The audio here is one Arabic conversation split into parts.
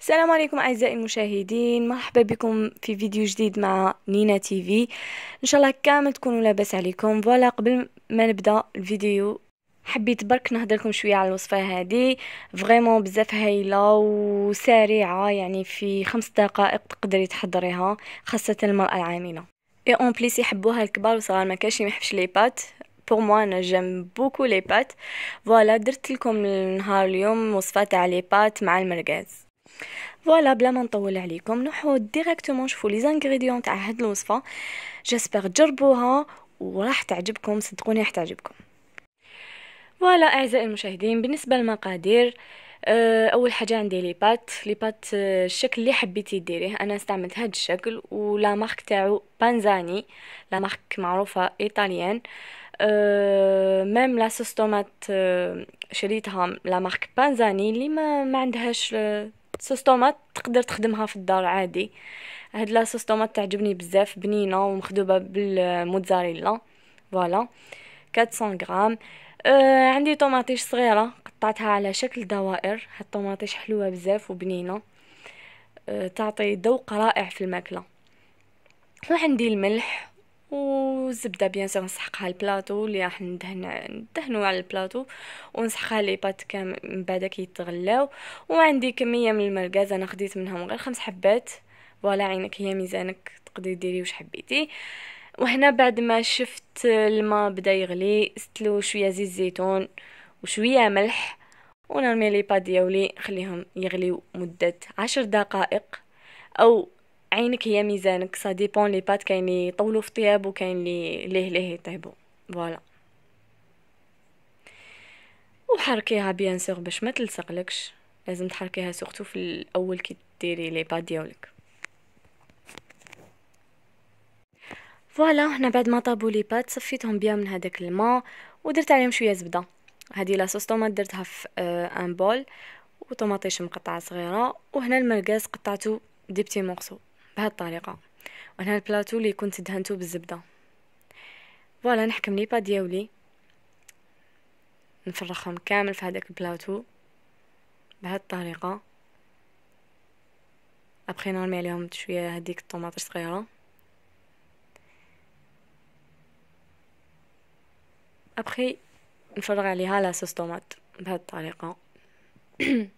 السلام عليكم اعزائي المشاهدين مرحبا بكم في فيديو جديد مع نينا تي في ان شاء الله كامل تكونوا لاباس عليكم فوالا قبل ما نبدا الفيديو حبيت برك نهضر لكم شويه على الوصفه هذه فريمون بزاف هايله وسريعه يعني في خمس دقائق تقدري تحضريها خاصه المراه العامله اي اون بليس يحبوها الكبار والصغار ما كاش يحبش لي بات بور موا انا جيم بوكو لي بات فوالا درت لكم نهار اليوم وصفه تاع لي بات مع المرقاز فوالا بلا ما نطول عليكم نروحو ديريكتومون نشوفو لي زانغريديون تاع هاد الوصفه جيسبر تجربوها وراح تعجبكم صدقوني راح تعجبكم فوالا اعزائي المشاهدين بالنسبه للمقادير آه، اول حاجه عندي لي بات لي بات آه، الشكل اللي حبيتي ديريه انا استعملت هاد الشكل ولا مارك تاعو بانزاني لا مارك معروفه ايطاليان أه ميم لا سوس طوماط آه، شريتها لا مارك بانزاني اللي ما, ما عندهاش سوستومات تقدر تخدمها في الدار عادي هاد لا سوستومات تعجبني بزاف بنينه ومخدوبه بالموتزاريلا فوالا 400 غرام آه عندي طوماطيش صغيره قطعتها على شكل دوائر هاد الطوماطيش حلوه بزاف وبنينه آه تعطي ذوق رائع في الماكله وعندي الملح وزبده بيان سور نسحقها البلاطو اللي راح ندهن ندهنو على البلاطو ونسحقها لي بات كامل من بعد كيتغلاو وعندي كميه من المركز انا خديت منهم غير خمس حبات فوالا عينك هي ميزانك تقدري ديري واش حبيتي وهنا بعد ما شفت الماء بدا يغلي استلو شويه زيت زيتون وشويه ملح ونرمي لي بات ديالي نخليهم يغليو مده عشر دقائق او عينك هي ميزانك سا ديبون لي بات كاين لي يطولو في الطياب وكاين لي ليه ليه يطيبو فوالا وحركيها بيان سور باش ما تلصقلكش لازم تحركيها سورتو في الاول كي ديري لي بات ديالك فوالا هنا بعد ما طابو لي بات صفيتهم بيان من هذاك الماء ودرت عليهم شويه زبده هذه لاصوص طوماط درتها في ان آه، بول وطوماطيش مقطعه صغيره وهنا المرقاس قطعته دي بتي مورسو بهالطريقه وانا البلاطو اللي كنت دهنتو بالزبده فوالا نحكم لي با دياولي نفرخهم كامل في هذاك البلاطو بهالطريقه ابخي نرمي عليهم شويه هذيك الطماط صغيره ابخي نفرغ عليها لاصوص صوص طوماط بهذه الطريقه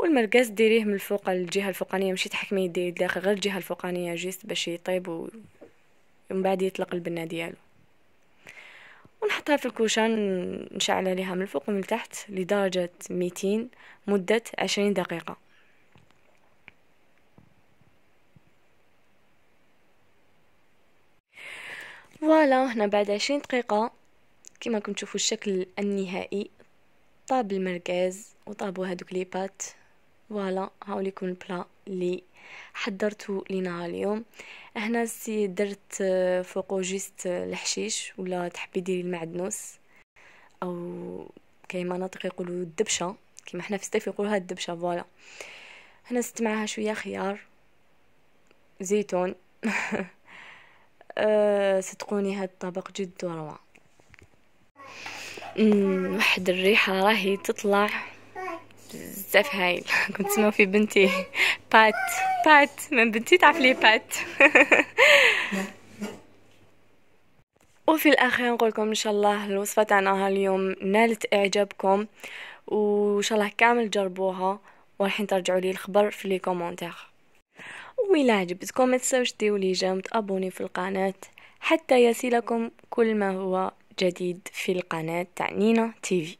والمرقاس ديريه من الفوق الجهه الفوقانيه ماشي تحكمي يديه الداخل غير الجهه الفوقانيه جيست باش يطيب و... ومن بعد يطلق البنه ديالو ونحطها في الكوشان نشعل عليها من الفوق ومن تحت لدرجة ميتين مدة عشرين دقيقة فوالا هنا بعد عشرين دقيقة كما كنتم تشوفوا الشكل النهائي طاب المركز وطابوا هذوك لي بات فوالا هاو ليكم البلا لي حضرته لينا اليوم هنا سي درت آه، فوقو جيست آه، الحشيش ولا تحبي ديري المعدنوس او كاين مناطق يقولوا الدبشه كيما حنا في الصيف يقولوها الدبشه فوالا هنا ست معاها شويه خيار زيتون آه، صدقوني هاد الطبق جد روعه أمم، واحد الريحه راهي تطلع بزاف هايل كنت تسمعوا في بنتي بات بات من بنتي تعرف لي بات وفي الاخير نقول لكم ان شاء الله الوصفه تاعنا اليوم نالت اعجابكم وان شاء الله كامل جربوها والحين ترجعوا لي الخبر في لي كومونتير وإلا عجبتكم ما تنساوش ديروا لي جيم تابوني في القناه حتى يصلكم كل ما هو جديد في القناه تاع نينا تيفي